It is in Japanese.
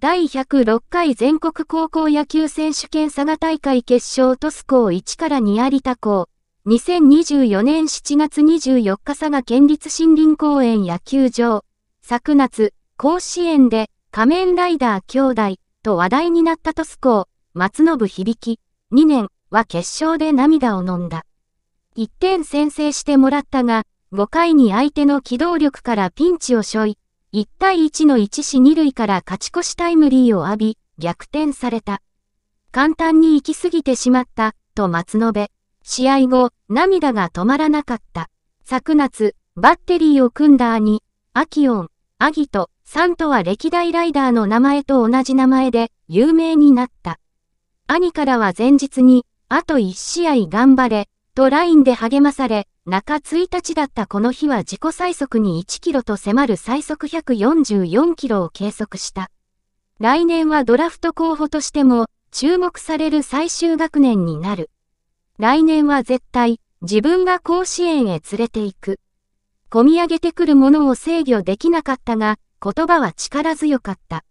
第106回全国高校野球選手権佐賀大会決勝スコ校1から2有田校。2024年7月24日佐賀県立森林公園野球場。昨夏、甲子園で仮面ライダー兄弟と話題になったスコ校、松信響。2年は決勝で涙を飲んだ。1点先制してもらったが、5回に相手の機動力からピンチを背負い、1対1の1死2塁から勝ち越しタイムリーを浴び、逆転された。簡単に行き過ぎてしまった、と松延。試合後、涙が止まらなかった。昨夏、バッテリーを組んだ兄、アキオン、アギト、サンとは歴代ライダーの名前と同じ名前で有名になった。兄からは前日に、あと1試合頑張れ、とラインで励まされ、中1日だったこの日は自己最速に1キロと迫る最速144キロを計測した。来年はドラフト候補としても注目される最終学年になる。来年は絶対自分が甲子園へ連れて行く。込み上げてくるものを制御できなかったが言葉は力強かった。